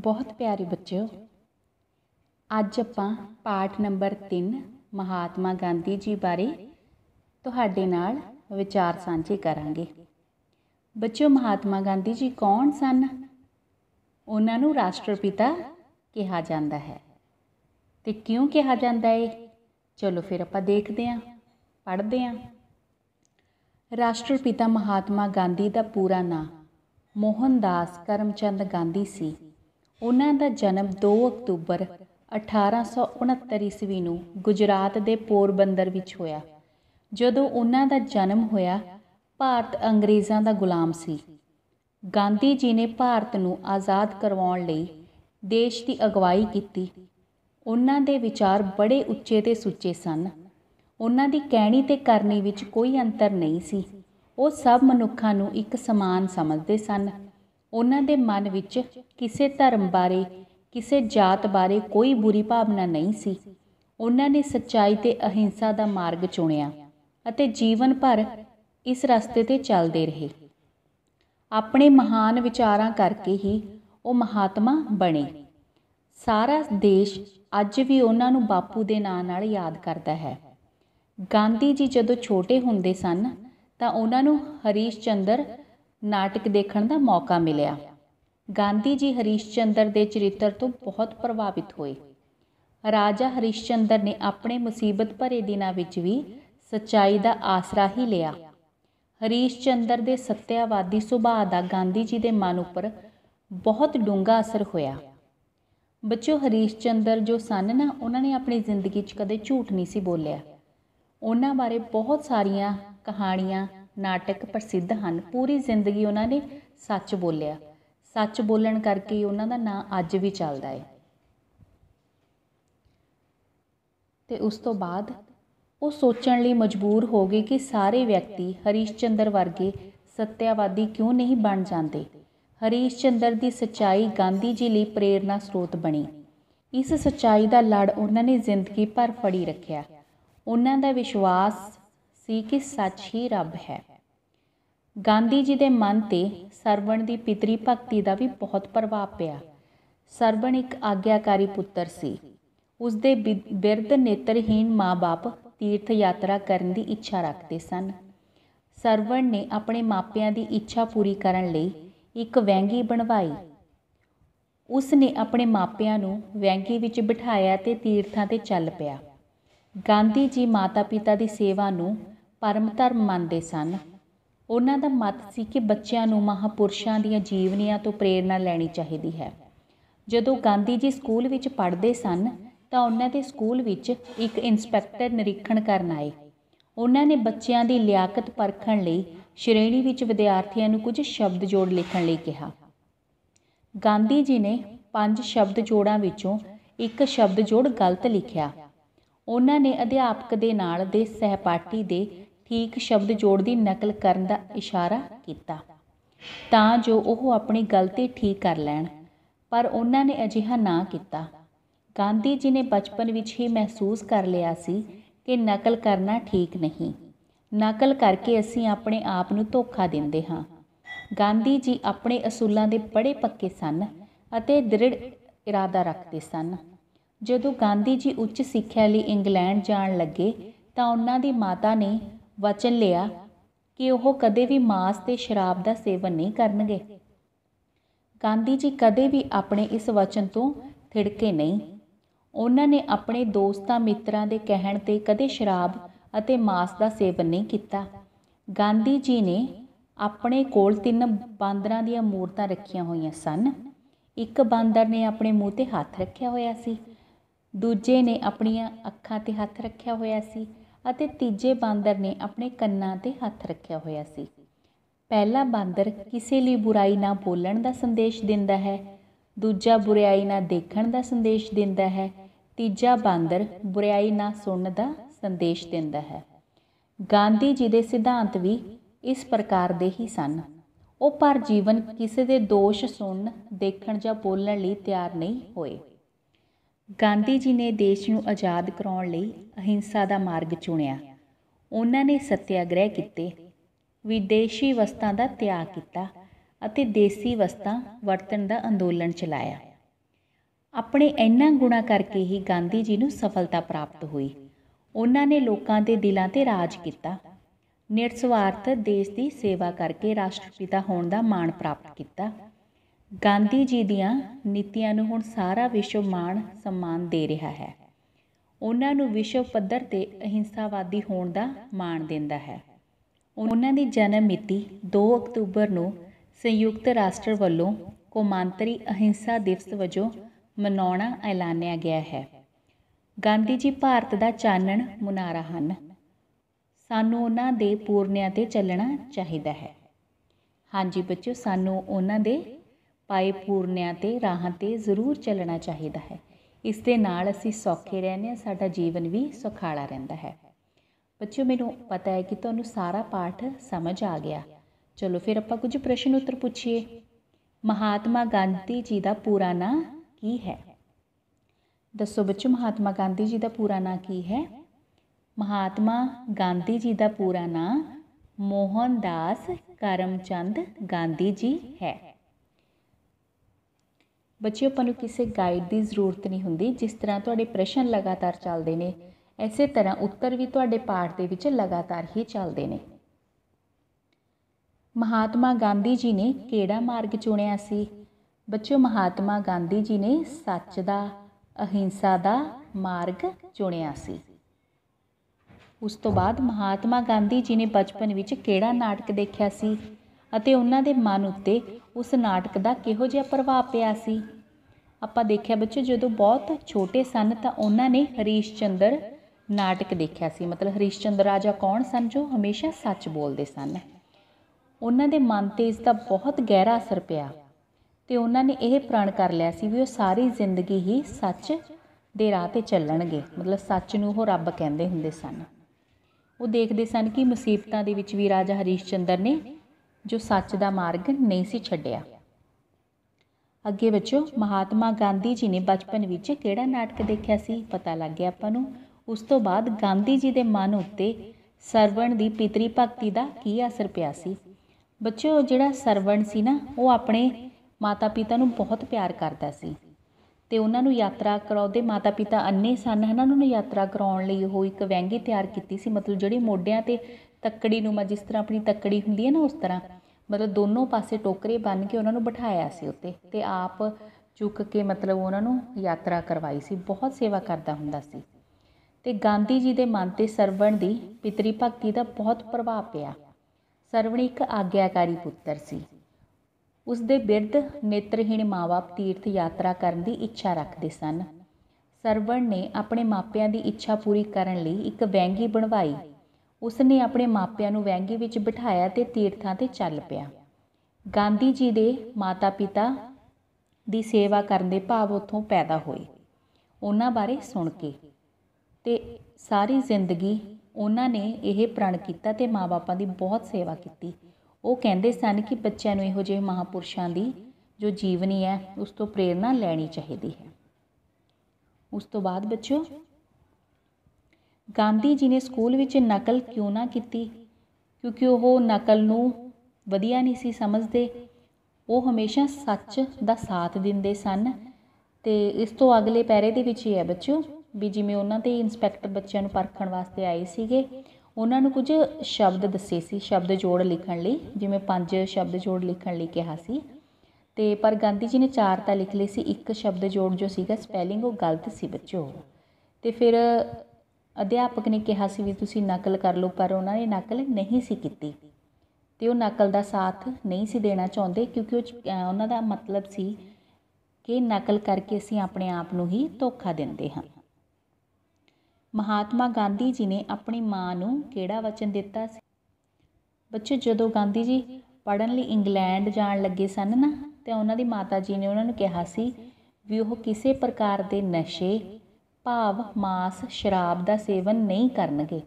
ਬਹੁਤ ਪਿਆਰੇ ਬੱਚਿਓ ਅੱਜ ਆਪਾਂ ਪਾਠ ਨੰਬਰ 3 ਮਹਾਤਮਾ ਗਾਂਧੀ ਜੀ ਬਾਰੇ ਤੁਹਾਡੇ ਨਾਲ ਵਿਚਾਰ ਸਾਂਝੇ ਕਰਾਂਗੇ ਬੱਚਿਓ ਮਹਾਤਮਾ ਗਾਂਧੀ ਜੀ ਕੌਣ ਸਨ ਉਹਨਾਂ ਨੂੰ ਰਾਸ਼ਟਰਪਿਤਾ ਕਿਹਾ ਜਾਂਦਾ ਹੈ ਤੇ ਕਿਉਂ ਕਿਹਾ ਜਾਂਦਾ ਏ ਚਲੋ ਫਿਰ ਆਪਾਂ ਦੇਖਦੇ ਆਂ ਪੜ੍ਹਦੇ ਆਂ ਰਾਸ਼ਟਰਪਿਤਾ ਮਹਾਤਮਾ ਗਾਂਧੀ ਦਾ ਪੂਰਾ ਨਾਮ ਮੋਹਨਦਾਸ ਕਰਮਚੰਦ ਗਾਂਧੀ ਸੀ ਉਹਨਾਂ ਦਾ ਜਨਮ 2 ਅਕਤੂਬਰ 1869 ਈਸਵੀ ਨੂੰ ਗੁਜਰਾਤ ਦੇ ਪੋਰਬੰਦਰ ਵਿੱਚ ਹੋਇਆ ਜਦੋਂ ਉਹਨਾਂ ਦਾ ਜਨਮ ਹੋਇਆ ਭਾਰਤ ਅੰਗਰੇਜ਼ਾਂ ਦਾ ਗੁਲਾਮ ਸੀ ਗਾਂਧੀ ਜੀ ਨੇ ਭਾਰਤ ਨੂੰ ਆਜ਼ਾਦ ਕਰਵਾਉਣ ਲਈ ਦੇਸ਼ ਦੀ ਅਗਵਾਈ ਕੀਤੀ ਉਹਨਾਂ ਦੇ ਵਿਚਾਰ ਬੜੇ ਉੱਚੇ ਤੇ ਸੁੱਚੇ ਸਨ ਉਹਨਾਂ ਦੀ ਕਹਿਣੀ ਤੇ ਕਰਨੀ ਵਿੱਚ ਕੋਈ ਅੰਤਰ ਨਹੀਂ ਸੀ ਉਹ ਸਭ ਮਨੁੱਖਾਂ ਨੂੰ ਇੱਕ ਸਮਾਨ ਸਮਝਦੇ ਸਨ ਉਹਨਾਂ ਦੇ ਮਨ ਵਿੱਚ ਕਿਸੇ ਧਰਮ ਬਾਰੇ ਕਿਸੇ ਜਾਤ ਬਾਰੇ ਕੋਈ ਬੁਰੀ ਭਾਵਨਾ ਨਹੀਂ ਸੀ ਉਹਨਾਂ ਨੇ ਸੱਚਾਈ ਤੇ ਅਹਿੰਸਾ ਦਾ ਮਾਰਗ ਚੁਣਿਆ ਅਤੇ ਜੀਵਨ ਭਰ ਇਸ ਰਸਤੇ ਤੇ ਚੱਲਦੇ ਰਹੇ ਆਪਣੇ ਮਹਾਨ ਵਿਚਾਰਾਂ ਕਰਕੇ ਹੀ ਉਹ ਮਹਾਤਮਾ ਬਣੇ ਸਾਰਾ ਦੇਸ਼ ਅੱਜ ਵੀ ਉਹਨਾਂ ਨੂੰ ਬਾਪੂ ਦੇ ਨਾਂ ਨਾਲ ਯਾਦ ਕਰਦਾ ਹੈ ਗਾਂਧੀ ਜੀ ਜਦੋਂ ਛੋਟੇ ਹੁੰਦੇ ਸਨ ਤਾਂ ਉਹਨਾਂ ਨੂੰ ਹਰੀਸ਼ ਚੰਦਰ ਨਾਟਕ ਦੇਖਣ ਦਾ ਮੌਕਾ ਮਿਲਿਆ ਗਾਂਧੀ ਜੀ ਹਰੀਸ਼ਚੰਦਰ ਦੇ ਚਰਿੱਤਰ ਤੋਂ ਬਹੁਤ ਪ੍ਰਭਾਵਿਤ ਹੋਏ ਰਾਜਾ ਹਰੀਸ਼ਚੰਦਰ ਨੇ ਆਪਣੇ ਮੁਸੀਬਤ ਭਰੇ ਦਿਨਾਂ ਵਿੱਚ ਵੀ ਸਚਾਈ ਦਾ ਆਸਰਾ ਹੀ ਲਿਆ ਹਰੀਸ਼ਚੰਦਰ ਦੇ ਸਤਿਆਵਾਦੀ ਸੁਭਾਅ ਦਾ ਗਾਂਧੀ ਜੀ ਦੇ ਮਨ ਉੱਪਰ ਬਹੁਤ ਡੂੰਘਾ ਅਸਰ ਹੋਇਆ ਬੱਚੋ ਹਰੀਸ਼ਚੰਦਰ ਜੋ ਸਨ ਨਾ ਉਹਨਾਂ ਨੇ ਆਪਣੀ ਜ਼ਿੰਦਗੀ 'ਚ ਕਦੇ ਝੂਠ ਨਹੀਂ ਸੀ ਬੋਲਿਆ ਉਹਨਾਂ ਬਾਰੇ ਬਹੁਤ ਸਾਰੀਆਂ ਕਹਾਣੀਆਂ ਨਾਟਕ ਪ੍ਰਸਿੱਧ ਹਨ ਪੂਰੀ ਜ਼ਿੰਦਗੀ ਉਹਨਾਂ ਨੇ ਸੱਚ ਬੋਲਿਆ ਸੱਚ ਬੋਲਣ ਕਰਕੇ ਉਹਨਾਂ ਦਾ ਨਾਂ ਅੱਜ ਵੀ ਚੱਲਦਾ ਹੈ ਤੇ ਉਸ ਤੋਂ ਬਾਅਦ ਉਹ ਸੋਚਣ ਲਈ ਮਜਬੂਰ ਹੋ ਗਏ ਕਿ ਸਾਰੇ ਵਿਅਕਤੀ ਹਰੀਸ਼ ਚੰਦਰ ਵਰਗੇ ਸਤਿਆਵਾਦੀ ਕਿਉਂ ਨਹੀਂ ਬਣ ਜਾਂਦੇ ਹਰੀਸ਼ ਚੰਦਰ ਦੀ ਸਚਾਈ ਗਾਂਧੀ ਜੀ ਲਈ ਪ੍ਰੇਰਣਾ ਸਰੋਤ ਬਣੀ ਇਸ ਸਚਾਈ ਦਾ ਲੜ ਉਹਨਾਂ ਨੇ ਜ਼ਿੰਦਗੀ ਭਰ ਫੜੀ ਰੱਖਿਆ ਉਹਨਾਂ ਦਾ ਵਿਸ਼ਵਾਸ ਸੀ ਕਿ ਸੱਚ ਹੀ ਰੱਬ ਹੈ ਗਾਂਧੀ ਜੀ ਦੇ ਮਨ ਤੇ ਸਰਵਣ ਦੀ ਪਿਤਰੀ ਭਗਤੀ ਦਾ ਵੀ ਬਹੁਤ ਪ੍ਰਭਾਵ ਪਿਆ ਸਰਵਣ ਇੱਕ ਆਗਿਆਕਾਰੀ ਪੁੱਤਰ ਸੀ ਉਸ ਦੇ ਬਿਰਧ ਨੇਤਰਹੀਣ ਮਾਪੇ ਤੀਰਥ ਯਾਤਰਾ ਕਰਨ ਦੀ ਇੱਛਾ ਰੱਖਦੇ ਸਨ ਸਰਵਣ ਨੇ ਆਪਣੇ ਮਾਪਿਆਂ ਦੀ ਇੱਛਾ ਪੂਰੀ ਕਰਨ ਲਈ ਇੱਕ ਵੈਂਗੀ ਬਣਵਾਈ ਉਸ ਨੇ ਆਪਣੇ ਮਾਪਿਆਂ ਨੂੰ ਵੈਂਗੀ ਵਿੱਚ ਬਿਠਾਇਆ ਤੇ ਤੀਰਥਾਂ ਤੇ ਚੱਲ ਪਿਆ ਗਾਂਧੀ ਜੀ ਮਾਤਾ-ਪਿਤਾ ਦੀ ਸੇਵਾ ਨੂੰ ਪਰਮ ਧਰਮ ਮੰਨਦੇ ਸਨ ਉਹਨਾਂ ਦਾ ਮਤ ਸੀ ਕਿ ਬੱਚਿਆਂ ਨੂੰ ਮਹਾਪੁਰਸ਼ਾਂ ਦੀਆਂ ਜੀਵਨੀਆਂ ਤੋਂ ਪ੍ਰੇਰਣਾ ਲੈਣੀ ਚਾਹੀਦੀ ਹੈ ਜਦੋਂ ਗਾਂਧੀ ਜੀ ਸਕੂਲ ਵਿੱਚ ਪੜ੍ਹਦੇ ਸਨ ਤਾਂ ਉਹਨਾਂ ਦੇ ਸਕੂਲ ਵਿੱਚ ਇੱਕ ਇਨਸਪੈਕਟਰ ਨਿਰੀਖਣ ਕਰਨ ਆਏ ਉਹਨਾਂ ਨੇ ਬੱਚਿਆਂ ਦੀ ਲਿਆਕਤ ਪਰਖਣ ਲਈ ਸ਼੍ਰੇਣੀ ਵਿੱਚ ਵਿਦਿਆਰਥੀਆਂ ਨੂੰ ਕੁਝ ਸ਼ਬਦ ਜੋੜ ਲਿਖਣ ਲਈ ਕਿਹਾ ਗਾਂਧੀ ਜੀ ਨੇ ਪੰਜ ਸ਼ਬਦ ਜੋੜਾਂ ਵਿੱਚੋਂ ਇੱਕ ਸ਼ਬਦ ਜੋੜ ਗਲਤ ਲਿਖਿਆ ਉਹਨਾਂ ਨੇ ਅਧਿਆਪਕ ਦੇ ਨਾਲ ਦੇ ਸਹਿਪਾਠੀ ਦੇ ਠੀਕ ਸ਼ਬਦ ਜੋੜ ਦੀ ਨਕਲ ਕਰਨ ਦਾ ਇਸ਼ਾਰਾ ਕੀਤਾ ਤਾਂ ਜੋ ਉਹ ਆਪਣੀ ਗਲਤੀ ਠੀਕ ਕਰ ਲੈਣ ਪਰ ਉਹਨਾਂ ਨੇ ਅਜਿਹਾ ਨਾ ਕੀਤਾ ਗਾਂਧੀ ਜੀ ਨੇ ਬਚਪਨ ਵਿੱਚ ਹੀ ਮਹਿਸੂਸ ਕਰ ਲਿਆ ਸੀ ਕਿ ਨਕਲ ਕਰਨਾ ਠੀਕ ਨਹੀਂ ਨਕਲ ਕਰਕੇ ਅਸੀਂ ਆਪਣੇ ਆਪ ਨੂੰ ਧੋਖਾ ਦਿੰਦੇ ਹਾਂ ਗਾਂਧੀ ਜੀ ਆਪਣੇ ਅਸੂਲਾਂ ਦੇ ਬੜੇ ਪੱਕੇ ਸਨ ਅਤੇ ਦ੍ਰਿੜ ਇਰਾਦਾ ਰੱਖਦੇ ਸਨ ਜਦੋਂ ਗਾਂਧੀ ਜੀ ਉੱਚ ਸਿੱਖਿਆ ਲਈ ਇੰਗਲੈਂਡ ਜਾਣ ਲੱਗੇ ਤਾਂ ਉਹਨਾਂ ਦੀ ਮਾਤਾ ਨੇ ਵਚਨ ਲਿਆ ਕਿ ਉਹ ਕਦੇ ਵੀ ਮਾਸ ਤੇ ਸ਼ਰਾਬ ਦਾ ਸੇਵਨ ਨਹੀਂ ਕਰਨਗੇ ਗਾਂਧੀ ਜੀ ਕਦੇ ਵੀ ਆਪਣੇ ਇਸ ਵਚਨ ਤੋਂ ਥਿੜਕੇ ਨਹੀਂ ਉਹਨਾਂ ਨੇ ਆਪਣੇ ਦੋਸਤਾਂ ਮਿੱਤਰਾਂ ਦੇ ਕਹਿਣ ਤੇ ਕਦੇ ਸ਼ਰਾਬ ਅਤੇ ਮਾਸ ਦਾ ਸੇਵਨ ਨਹੀਂ ਕੀਤਾ ਗਾਂਧੀ ਜੀ ਨੇ ਆਪਣੇ ਕੋਲ ਤਿੰਨ ਬਾਂਦਰਾਂ ਦੀਆਂ ਮੂਰਤਾਂ ਰੱਖੀਆਂ ਹੋਈਆਂ ਸਨ ਇੱਕ ਬਾਂਦਰ ਨੇ ਆਪਣੇ ਮੂੰਹ ਤੇ ਹੱਥ ਰੱਖਿਆ ਹੋਇਆ ਸੀ ਦੂਜੇ ਨੇ ਆਪਣੀਆਂ ਅੱਖਾਂ ਤੇ ਹੱਥ ਰੱਖਿਆ ਹੋਇਆ ਸੀ ਅਤੇ ਤੀਜੇ ਬਾਂਦਰ ਨੇ ਆਪਣੇ ਕੰਨਾਂ 'ਤੇ ਹੱਥ ਰੱਖਿਆ ਹੋਇਆ ਸੀ ਪਹਿਲਾ ਬਾਂਦਰ ਕਿਸੇ ਲਈ ਬੁਰਾਈ ਨਾ ਬੋਲਣ ਦਾ ਸੰਦੇਸ਼ ਦਿੰਦਾ ਹੈ ਦੂਜਾ ਬੁਰਾਈ ਨਾ ਦੇਖਣ ਦਾ ਸੰਦੇਸ਼ ਦਿੰਦਾ ਹੈ ਤੀਜਾ ਬਾਂਦਰ ਬੁਰਾਈ ਨਾ ਸੁਣਨ ਦਾ ਸੰਦੇਸ਼ ਦਿੰਦਾ ਹੈ ਗਾਂਧੀ ਜੀ ਦੇ ਸਿਧਾਂਤ ਵੀ ਇਸ ਪ੍ਰਕਾਰ ਦੇ ਹੀ ਸਨ ਉਹ ਪਰ ਜੀਵਨ ਕਿਸੇ ਦੇ ਦੋਸ਼ ਸੁਣਨ ਦੇਖਣ ਜਾਂ ਬੋਲਣ ਲਈ ਤਿਆਰ ਨਹੀਂ ਹੋਏ ਗਾਂਧੀ ਜੀ ਨੇ ਦੇਸ਼ ਨੂੰ ਆਜ਼ਾਦ ਕਰਾਉਣ ਲਈ ਅਹਿੰਸਾ ਦਾ ਮਾਰਗ ਚੁਣਿਆ ਉਹਨਾਂ ਨੇ ਸਤਿਆਗ੍ਰਹਿ ਕੀਤੇ ਵਿਦੇਸ਼ੀ ਵਸਤਾਂ ਦਾ ਤਿਆਗ ਕੀਤਾ ਅਤੇ ਦੇਸੀ ਵਸਤਾਂ ਵਰਤਣ ਦਾ ਅੰਦੋਲਨ ਚਲਾਇਆ ਆਪਣੇ ਇੰਨਾ ਗੁਣਾ ਕਰਕੇ ਹੀ ਗਾਂਧੀ ਜੀ ਨੂੰ ਸਫਲਤਾ ਪ੍ਰਾਪਤ ਹੋਈ ਉਹਨਾਂ ਨੇ ਲੋਕਾਂ ਦੇ ਦਿਲਾਂ ਤੇ ਰਾਜ ਕੀਤਾ ਨਿਰਸਵਾਰਥ ਦੇਸ਼ ਦੀ ਸੇਵਾ ਕਰਕੇ ਰਾਸ਼ਟਰਪਿਤਾ ਹੋਣ ਦਾ ਮਾਣ ਪ੍ਰਾਪਤ ਕੀਤਾ ਗਾਂਧੀ ਜੀ ਦੀਆਂ ਨੀਤੀਆਂ ਨੂੰ ਹੁਣ ਸਾਰਾ ਵਿਸ਼ਵ ਮਾਣ ਸਨਮਾਨ ਦੇ ਰਿਹਾ ਹੈ ਉਹਨਾਂ ਨੂੰ ਵਿਸ਼ਵ ਪੱਧਰ ਤੇ ਅਹਿੰਸਾਵਾਦੀ ਹੋਣ ਦਾ ਮਾਣ ਦਿੰਦਾ ਹੈ ਉਹਨਾਂ ਦੀ ਜਨਮ ਮਿਤੀ 2 ਅਕਤੂਬਰ ਨੂੰ ਸੰਯੁਕਤ ਰਾਸ਼ਟਰ ਵੱਲੋਂ ਕੋਮਾਂਤਰੀ ਅਹਿੰਸਾ ਦਿਵਸ ਵਜੋਂ ਮਨਾਉਣਾ ਐਲਾਨਿਆ ਗਿਆ ਹੈ ਗਾਂਧੀ ਜੀ ਭਾਰਤ ਦਾ ਚਾਨਣ ਮੁਨਾਰਾ ਹਨ ਸਾਨੂੰ ਉਹਨਾਂ ਦੇ ਪੂਰਨਿਆਂ ਤੇ ਚੱਲਣਾ ਚਾਹੀਦਾ ਹੈ ਹਾਂਜੀ ਬੱਚਿਓ ਸਾਨੂੰ ਉਹਨਾਂ ਦੇ ਪਾਏ ਪੂਰਨਿਆਂ ਤੇ ਰਾਹਾਂ ਤੇ ਜ਼ਰੂਰ ਚੱਲਣਾ ਚਾਹੀਦਾ ਹੈ ਇਸ ਦੇ ਨਾਲ ਅਸੀਂ ਸੌਖੇ ਰਹਿੰਦੇ ਹਾਂ ਸਾਡਾ ਜੀਵਨ ਵੀ ਸੁਖਾਲਾ ਰਹਿੰਦਾ ਹੈ ਬੱਚਿਓ ਮੈਨੂੰ ਪਤਾ ਹੈ ਕਿ ਤੁਹਾਨੂੰ ਸਾਰਾ ਪਾਠ ਸਮਝ ਆ ਗਿਆ ਚਲੋ ਫਿਰ ਆਪਾਂ ਕੁਝ ਪ੍ਰਸ਼ਨ ਉੱਤਰ ਪੁੱਛੀਏ ਮਹਾਤਮਾ ਗਾਂਧੀ ਜੀ ਦਾ ਪੂਰਾ ਨਾਂ ਕੀ ਹੈ ਦੱਸੋ ਬੱਚੋ ਮਹਾਤਮਾ ਗਾਂਧੀ ਜੀ ਦਾ ਪੂਰਾ ਨਾਂ ਕੀ ਹੈ ਮਹਾਤਮਾ ਗਾਂਧੀ ਜੀ ਦਾ ਪੂਰਾ ਨਾਂ ਮੋਹਨਦਾਸ ਕਰਮਚੰਦ ਗਾਂਧੀ ਜੀ ਹੈ ਬੱਚਿਓ ਆਪਾਂ ਨੂੰ ਕਿਸੇ ਗਾਈਡ ਦੀ ਜ਼ਰੂਰਤ ਨਹੀਂ ਹੁੰਦੀ ਜਿਸ ਤਰ੍ਹਾਂ ਤੁਹਾਡੇ ਪ੍ਰਸ਼ਨ ਲਗਾਤਾਰ ਚੱਲਦੇ ਨੇ ਐਸੇ ਤਰ੍ਹਾਂ ਉੱਤਰ ਵੀ ਤੁਹਾਡੇ ਪਾਠ ਦੇ ਵਿੱਚ ਲਗਾਤਾਰ ਹੀ ਚੱਲਦੇ ਨੇ ਮਹਾਤਮਾ ਗਾਂਧੀ ਜੀ ਨੇ ਕਿਹੜਾ ਮਾਰਗ ਚੁਣਿਆ ਸੀ ਬੱਚਿਓ ਮਹਾਤਮਾ ਗਾਂਧੀ ਜੀ ਨੇ ਸੱਚ ਦਾ ਅਹਿੰਸਾ ਦਾ ਮਾਰਗ ਚੁਣਿਆ ਸੀ ਉਸ ਤੋਂ ਬਾਅਦ ਮਹਾਤਮਾ ਗਾਂਧੀ ਜੀ ਨੇ ਬਚਪਨ ਵਿੱਚ ਕਿਹੜਾ ਨਾਟਕ ਦੇਖਿਆ ਸੀ ਅਤੇ ਉਹਨਾਂ ਦੇ ਮਨ ਉੱਤੇ ਉਸ ਨਾਟਕ ਦਾ ਕਿਹੋ ਜਿਹਾ ਪ੍ਰਭਾਵ ਪਿਆ ਸੀ ਆਪਾਂ ਦੇਖਿਆ ਬੱਚੇ ਜਦੋਂ ਬਹੁਤ ਛੋਟੇ ਸਨ ਤਾਂ ਉਹਨਾਂ ਨੇ ਹਰੀਸ਼ ਚੰਦਰ ਨਾਟਕ ਦੇਖਿਆ ਸੀ ਮਤਲਬ ਹਰੀਸ਼ ਚੰਦਰ ਰਾਜਾ ਕੌਣ ਸਨ ਜੋ ਹਮੇਸ਼ਾ ਸੱਚ ਬੋਲਦੇ ਸਨ ਉਹਨਾਂ ਦੇ ਮਨ ਤੇ ਇਸ ਦਾ ਬਹੁਤ ਗਹਿਰਾ ਅਸਰ ਪਿਆ ਤੇ ਉਹਨਾਂ ਨੇ ਇਹ ਪ੍ਰਣ ਕਰ ਲਿਆ ਸੀ ਵੀ ਉਹ ਸਾਰੀ ਜ਼ਿੰਦਗੀ ਹੀ ਸੱਚ ਦੇ ਰਾਹ ਤੇ ਚੱਲਣਗੇ ਮਤਲਬ ਸੱਚ ਨੂੰ ਉਹ ਰੱਬ ਕਹਿੰਦੇ ਹੁੰਦੇ ਸਨ ਉਹ ਦੇਖਦੇ ਸਨ ਕਿ ਮੁਸੀਬਤਾਂ ਦੇ ਵਿੱਚ ਵੀ ਰਾਜਾ ਹਰੀਸ਼ ਚੰਦਰ ਨੇ ਜੋ ਸੱਚ ਦਾ ਮਾਰਗ ਨਹੀਂ ਸੀ ਛੱਡਿਆ ਅੱਗੇ ਬੱਚੋ ਮਹਾਤਮਾ ਗਾਂਧੀ ਜੀ ਨੇ ਬਚਪਨ ਵਿੱਚ ਕਿਹੜਾ ਨਾਟਕ ਦੇਖਿਆ ਸੀ ਪਤਾ ਲੱਗ ਗਿਆ ਆਪਾਂ ਨੂੰ ਉਸ ਤੋਂ ਬਾਅਦ ਗਾਂਧੀ ਜੀ ਦੇ ਮਨ ਉੱਤੇ ਸਰਵਣ ਦੀ ਪਿਤਰੀ ਭਗਤੀ ਦਾ ਕੀ ਅਸਰ ਪਿਆ ਸੀ ਬੱਚਿਓ ਜਿਹੜਾ ਸਰਵਣ ਸੀ ਨਾ ਉਹ ਆਪਣੇ ਮਾਤਾ ਪਿਤਾ ਨੂੰ ਬਹੁਤ ਪਿਆਰ ਕਰਦਾ ਸੀ ਤੇ ਉਹਨਾਂ ਨੂੰ ਯਾਤਰਾ ਕਰਾਉਦੇ ਮਾਤਾ ਪਿਤਾ ਅੰਨੇ ਸਨ ਹਨਾਂ ਉਹਨਾਂ ਨੂੰ ਯਾਤਰਾ ਕਰਾਉਣ ਲਈ ਉਹ ਇੱਕ ਵਹਿੰਗੀ ਤਿਆਰ ਕੀਤੀ ਸੀ ਮਤਲਬ ਜਿਹੜੀ ਮੋਢਿਆਂ ਤੇ ਤੱਕੜੀ ਨੂੰ ਮਾ ਜਿਸ ਤਰ੍ਹਾਂ ਆਪਣੀ ਤੱਕੜੀ ਹੁੰਦੀ ਹੈ ਨਾ ਉਸ ਤਰ੍ਹਾਂ ਮਤਲਬ ਦੋਨੋਂ ਪਾਸੇ ਟੋਕਰੇ ਬੰਨ ਕੇ ਉਹਨਾਂ ਨੂੰ ਬਿਠਾਇਆ ਸੀ ਉੱਤੇ ਤੇ ਆਪ ਚੁੱਕ ਕੇ ਮਤਲਬ ਉਹਨਾਂ ਨੂੰ ਯਾਤਰਾ ਕਰਵਾਈ ਸੀ ਬਹੁਤ ਸੇਵਾ ਕਰਦਾ ਹੁੰਦਾ ਸੀ ਤੇ ਗਾਂਧੀ ਜੀ ਦੇ ਮਨ ਤੇ ਸਰਵਣ ਦੀ ਪਿਤਰੀ ਭਗਤੀ ਦਾ ਬਹੁਤ ਪ੍ਰਭਾਵ ਪਿਆ ਸਰਵਣ ਇੱਕ ਆਗਿਆਕਾਰੀ ਪੁੱਤਰ ਸੀ ਉਸ ਦੇ ਬਿਰਧ ਨੇਤਰਹੀਣ ਮਾਵਾਪ ਤੀਰਥ ਯਾਤਰਾ ਕਰਨ ਦੀ ਇੱਛਾ ਰੱਖਦੇ ਸਨ ਸਰਵਣ ਨੇ ਆਪਣੇ ਮਾਪਿਆਂ ਦੀ ਇੱਛਾ ਪੂਰੀ ਕਰਨ ਲਈ ਇੱਕ ਵੈਂਗੀ ਬਣਵਾਈ ਉਸ ਨੇ ਆਪਣੇ ਮਾਪਿਆਂ ਨੂੰ ਵਹਿੰਗੀ ਵਿੱਚ ਬਿਠਾਇਆ ਤੇ ਤੀਰਥਾਂ ਤੇ ਚੱਲ ਪਿਆ ਗਾਂਧੀ ਜੀ ਦੇ ਮਾਤਾ-ਪਿਤਾ ਦੀ ਸੇਵਾ ਕਰਨ ਦੇ ਭਾਵ ਉਥੋਂ ਪੈਦਾ ਹੋਏ ਉਹਨਾਂ ਬਾਰੇ ਸੁਣ ਕੇ ਤੇ ਸਾਰੀ ਜ਼ਿੰਦਗੀ ਉਹਨਾਂ ਨੇ ਇਹ ਪ੍ਰਣ ਕੀਤਾ ਤੇ ਮਾਪਿਆਂ ਦੀ ਬਹੁਤ ਸੇਵਾ ਕੀਤੀ ਉਹ ਕਹਿੰਦੇ ਸਨ ਕਿ ਬੱਚਿਆਂ ਨੂੰ ਇਹੋ ਜਿਹੇ ਮਹਾਪੁਰਸ਼ਾਂ ਦੀ ਜੋ ਜੀਵਨੀ ਹੈ ਉਸ ਤੋਂ ਪ੍ਰੇਰਣਾ ਲੈਣੀ ਚਾਹੀਦੀ ਹੈ ਉਸ ਤੋਂ ਬਾਅਦ ਬੱਚਿਓ ਗਾਂਧੀ ਜੀ ਨੇ ਸਕੂਲ ਵਿੱਚ ਨਕਲ ਕਿਉਂ ਨਾ ਕੀਤੀ ਕਿਉਂਕਿ ਉਹ ਨਕਲ ਨੂੰ ਵਧੀਆ ਨਹੀਂ ਸੀ ਸਮਝਦੇ ਉਹ ਹਮੇਸ਼ਾ ਸੱਚ ਦਾ ਸਾਥ ਦਿੰਦੇ ਸਨ ਤੇ ਇਸ ਤੋਂ ਅਗਲੇ ਪੈਰੇ ਦੇ ਵਿੱਚ ਹੀ ਹੈ ਬੱਚਿਓ ਵੀ ਜਿਵੇਂ ਉਹਨਾਂ ਤੇ ਇਨਸਪੈਕਟਰ ਬੱਚਿਆਂ ਨੂੰ ਪਰਖਣ ਵਾਸਤੇ ਆਏ ਸੀਗੇ ਉਹਨਾਂ ਨੂੰ ਕੁਝ ਸ਼ਬਦ ਦੱਸੇ ਸੀ ਸ਼ਬਦ ਜੋੜ ਲਿਖਣ ਲਈ ਜਿਵੇਂ ਪੰਜ ਸ਼ਬਦ ਜੋੜ ਲਿਖਣ ਲਈ ਕਿਹਾ ਸੀ ਤੇ ਪਰ ਗਾਂਧੀ ਜੀ ਨੇ ਚਾਰ ਤਾਂ ਲਿਖ ਲਈ ਸੀ ਇੱਕ ਸ਼ਬਦ ਜੋੜ ਜੋ ਸੀਗਾ ਸਪੈਲਿੰਗ ਉਹ ਗਲਤ ਸੀ ਬੱਚਿਓ ਤੇ ਫਿਰ ਅਧਿਆਪਕ ਨੇ ਕਿਹਾ ਸੀ ਵੀ ਤੁਸੀਂ ਨਕਲ ਕਰ ਲਓ ਪਰ ਉਹਨਾਂ ਨੇ ਨਕਲ ਨਹੀਂ ਸੀ ਕੀਤੀ ਤੇ ਉਹ ਨਕਲ ਦਾ ਸਾਥ ਨਹੀਂ ਸੀ ਦੇਣਾ ਚਾਹੁੰਦੇ ਕਿਉਂਕਿ ਉਹ ਉਹਨਾਂ ਦਾ ਮਤਲਬ ਸੀ ਕਿ ਨਕਲ ਕਰਕੇ ਅਸੀਂ ਆਪਣੇ ਆਪ ਨੂੰ ਹੀ ਧੋਖਾ ਦਿੰਦੇ ਹਾਂ ਮਹਾਤਮਾ ਗਾਂਧੀ ਜੀ ਨੇ ਆਪਣੀ ਮਾਂ ਨੂੰ ਕਿਹੜਾ ਵਚਨ ਦਿੱਤਾ ਸੀ ਬੱਚੇ ਜਦੋਂ ਗਾਂਧੀ ਜੀ ਪੜਨ ਲਈ ਇੰਗਲੈਂਡ ਜਾਣ ਲੱਗੇ ਸਨ ਨਾ ਤੇ ਉਹਨਾਂ ਦੀ ਮਾਤਾ ਜੀ ਨੇ ਉਹਨਾਂ ਨੂੰ ਕਿਹਾ ਸੀ ਵੀ ਉਹ ਕਿਸੇ ਪ੍ਰਕਾਰ ਦੇ ਨਸ਼ੇ ਭਾਵ ਮਾਸ ਸ਼ਰਾਬ ਦਾ ਸੇਵਨ ਨਹੀਂ ਕਰਨਗੇ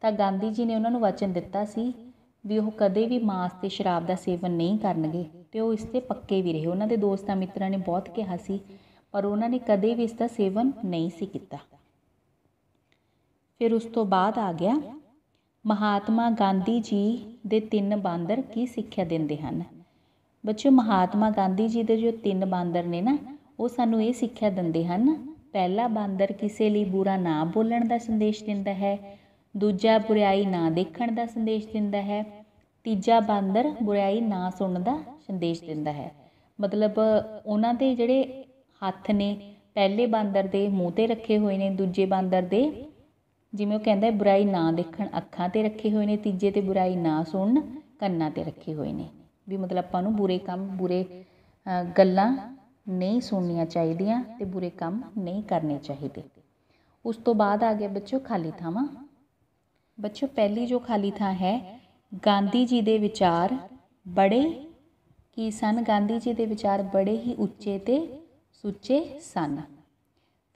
ਤਾਂ ਗਾਂਧੀ ਜੀ ਨੇ ਉਹਨਾਂ ਨੂੰ ਵਚਨ ਦਿੱਤਾ ਸੀ ਵੀ ਉਹ ਕਦੇ ਵੀ ਮਾਸ ਤੇ ਸ਼ਰਾਬ ਦਾ ਸੇਵਨ ਨਹੀਂ ਕਰਨਗੇ ਤੇ ਉਹ ਇਸ ਤੇ ਪੱਕੇ ਵੀ ਰਹੇ ਉਹਨਾਂ ਦੇ ਦੋਸਤਾਂ ਮਿੱਤਰਾਂ ਨੇ ਬਹੁਤ ਕਿਹਾ ਸੀ ਪਰ ਉਹਨਾਂ ਨੇ ਕਦੇ ਵੀ ਇਸ ਦਾ ਸੇਵਨ ਨਹੀਂ ਸੀ ਕੀਤਾ ਫਿਰ ਉਸ ਤੋਂ ਬਾਅਦ ਆ ਗਿਆ ਮਹਾਤਮਾ ਗਾਂਧੀ ਜੀ ਦੇ ਤਿੰਨ ਬਾਂਦਰ ਕੀ ਸਿੱਖਿਆ ਦਿੰਦੇ ਹਨ ਬੱਚਿਓ ਮਹਾਤਮਾ ਗਾਂਧੀ ਜੀ ਦੇ ਜੋ ਤਿੰਨ ਬਾਂਦਰ ਨੇ ਨਾ ਉਹ ਸਾਨੂੰ ਇਹ ਸਿੱਖਿਆ ਦਿੰਦੇ ਹਨ ਪਹਿਲਾ ਬਾਂਦਰ ਕਿਸੇ ਲਈ ਬੁਰਾ ਨਾ ਬੋਲਣ ਦਾ ਸੰਦੇਸ਼ ਦਿੰਦਾ ਹੈ ਦੂਜਾ ਬੁਰਾਈ ਨਾ ਦੇਖਣ ਦਾ ਸੰਦੇਸ਼ ਦਿੰਦਾ ਹੈ ਤੀਜਾ ਬਾਂਦਰ ਬੁਰਾਈ ਨਾ ਸੁਣਨ ਦਾ ਸੰਦੇਸ਼ ਦਿੰਦਾ ਹੈ ਮਤਲਬ ਉਹਨਾਂ ਦੇ ਜਿਹੜੇ ਹੱਥ ਨੇ ਪਹਿਲੇ ਬਾਂਦਰ ਦੇ ਮੂੰਹ ਤੇ ਰੱਖੇ ਹੋਏ ਨੇ ਦੂਜੇ ਬਾਂਦਰ ਦੇ ਜਿਵੇਂ ਉਹ ਕਹਿੰਦਾ ਬੁਰਾਈ ਨਾ ਦੇਖਣ ਅੱਖਾਂ ਤੇ ਰੱਖੇ ਹੋਏ ਨੇ ਤੀਜੇ ਤੇ ਬੁਰਾਈ ਨਾ ਸੁਣਨ ਕੰਨਾਂ ਤੇ ਰੱਖੇ ਹੋਏ ਨੇ ਵੀ ਮਤਲਬ ਆਪਾਂ ਨੂੰ ਬੁਰੇ ਕੰਮ ਬੁਰੇ ਗੱਲਾਂ ਨਹੀਂ ਸੁਣਨੀਆਂ ਚਾਹੀਦੀਆਂ ਤੇ ਬੁਰੇ ਕੰਮ ਨਹੀਂ ਕਰਨੇ ਚਾਹੀਦੇ ਉਸ ਤੋਂ ਬਾਅਦ ਆ ਗਿਆ ਬੱਚੋ ਖਾਲੀ ਥਾਵਾਂ ਬੱਚੋ ਪਹਿਲੀ ਜੋ ਖਾਲੀ ਥਾਂ ਹੈ ਗਾਂਧੀ ਜੀ ਦੇ ਵਿਚਾਰ ਬੜੇ ਕੀ ਸਨ ਗਾਂਧੀ ਜੀ ਦੇ ਵਿਚਾਰ ਬੜੇ ਹੀ ਉੱਚੇ ਤੇ ਸੁੱਚੇ ਸਨ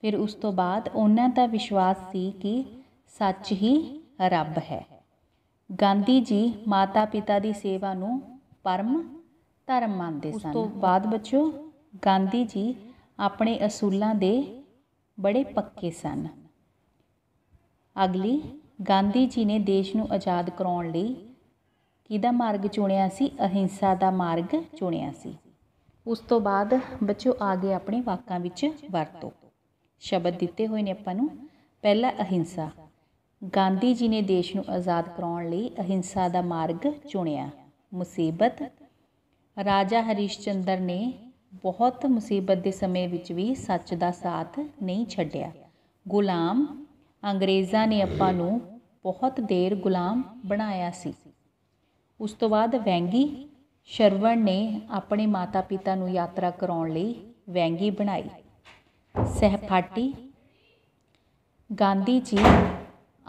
ਫਿਰ ਉਸ ਤੋਂ ਬਾਅਦ ਉਹਨਾਂ ਦਾ ਵਿਸ਼ਵਾਸ ਸੀ ਕਿ ਸੱਚ ਹੀ ਰੱਬ ਹੈ ਗਾਂਧੀ ਜੀ ਮਾਤਾ ਪਿਤਾ ਦੀ ਸੇਵਾ ਨੂੰ ਪਰਮ ਧਰਮ ਮੰਨਦੇ ਸਨ ਉਸ ਤੋਂ ਬਾਅਦ ਬੱਚੋ ਗਾਂਧੀ ਜੀ ਆਪਣੇ ਅਸੂਲਾਂ ਦੇ ਬੜੇ ਪੱਕੇ ਸਨ ਅਗਲੀ ਗਾਂਧੀ ਜੀ ਨੇ ਦੇਸ਼ ਨੂੰ ਆਜ਼ਾਦ ਕਰਾਉਣ ਲਈ ਕਿਹਦਾ ਮਾਰਗ ਚੁਣਿਆ ਸੀ ਅਹਿੰਸਾ ਦਾ ਮਾਰਗ ਚੁਣਿਆ ਸੀ ਉਸ ਤੋਂ ਬਾਅਦ ਬੱਚਿਓ ਆਗੇ ਆਪਣੇ ਵਾਕਾਂ ਵਿੱਚ ਵਰਤੋ ਸ਼ਬਦ ਦਿੱਤੇ ਹੋਏ ਨੇ ਆਪਾਂ ਨੂੰ ਪਹਿਲਾ ਅਹਿੰਸਾ ਗਾਂਧੀ ਜੀ ਨੇ ਦੇਸ਼ ਨੂੰ ਆਜ਼ਾਦ ਕਰਾਉਣ ਲਈ ਅਹਿੰਸਾ ਦਾ ਮਾਰਗ ਚੁਣਿਆ ਮੁਸੀਬਤ ਰਾਜਾ ਹਰੀਸ਼ਚੰਦਰ ਨੇ ਬਹੁਤ ਮੁਸੀਬਤ ਦੇ ਸਮੇਂ ਵਿੱਚ ਵੀ ਸੱਚ ਦਾ ਸਾਥ ਨਹੀਂ ਛੱਡਿਆ ਗੁਲਾਮ ਅੰਗਰੇਜ਼ਾਂ ਨੇ ਆਪਾਂ ਨੂੰ ਬਹੁਤ ਦੇਰ ਗੁਲਾਮ ਬਣਾਇਆ ਸੀ ਉਸ ਤੋਂ ਬਾਅਦ ਵੈਂਗੀ ਸ਼ਰਵਣ ਨੇ ਆਪਣੇ ਮਾਤਾ-ਪਿਤਾ ਨੂੰ ਯਾਤਰਾ ਕਰਾਉਣ ਲਈ ਵੈਂਗੀ ਬਣਾਈ ਸਹਿਪਾਠੀ ਗਾਂਧੀ ਜੀ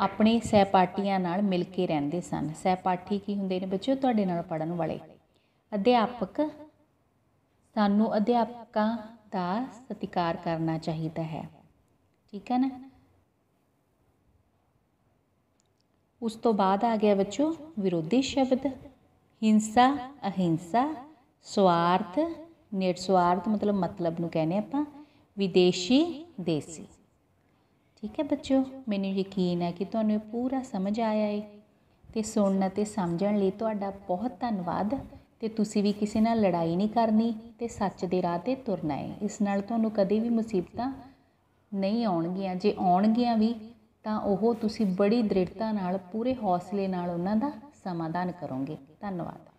ਆਪਣੇ ਸਹਿਪਾਠੀਆਂ ਨਾਲ ਮਿਲ ਕੇ ਰਹਿੰਦੇ ਸਨ ਸਹਿਪਾਠੀ ਕੀ ਹੁੰਦੇ ਨੇ ਬੱਚਿਓ ਤੁਹਾਡੇ ਨਾਲ ਪੜਨ ਵਾਲੇ ਅਧਿਆਪਕ ਸਾਨੂੰ ਅਧਿਆਪਕਾਂ ਦਾ ਸਤਿਕਾਰ ਕਰਨਾ ਚਾਹੀਦਾ ਹੈ ਠੀਕ ਹੈ ਨਾ ਉਸ ਤੋਂ ਬਾਅਦ ਆ ਗਿਆ ਬੱਚੋ ਵਿਰੋਧੀ ਸ਼ਬਦ ਹਿੰਸਾ ਅਹਿੰਸਾ ਸਵਾਰਥ ਨਿਰਸਵਾਰਥ ਮਤਲਬ ਮਤਲਬ ਨੂੰ ਕਹਿੰਦੇ ਆਪਾਂ ਵਿਦੇਸ਼ੀ ਦੇਸੀ ਠੀਕ ਹੈ ਬੱਚੋ ਮੈਨੂੰ ਯਕੀਨ ਹੈ ਕਿ ਤੁਹਾਨੂੰ ਇਹ ਪੂਰਾ ਸਮਝ ਆਇਆ ਹੈ ਤੇ ਸੁਣਨ ਅਤੇ ਸਮਝਣ ਲਈ ਤੁਹਾਡਾ ਬਹੁਤ ਧੰਨਵਾਦ ਤੇ ਤੁਸੀਂ ਵੀ ਕਿਸੇ ਨਾਲ ਲੜਾਈ ਨਹੀਂ ਕਰਨੀ ਤੇ ਸੱਚ ਦੇ ਰਾਹ ਤੇ ਤੁਰਨਾ ਹੈ ਇਸ ਨਾਲ ਤੁਹਾਨੂੰ ਕਦੇ ਵੀ ਮੁਸੀਬਤਾਂ ਨਹੀਂ ਆਉਣਗੀਆਂ ਜੇ ਆਉਣਗੀਆਂ ਵੀ ਤਾਂ ਉਹ ਤੁਸੀਂ ਬੜੀ ਦ੍ਰਿੜਤਾ ਨਾਲ ਪੂਰੇ ਹੌਸਲੇ ਨਾਲ ਉਹਨਾਂ ਦਾ ਸਮਾਧਾਨ ਕਰੋਗੇ ਧੰਨਵਾਦ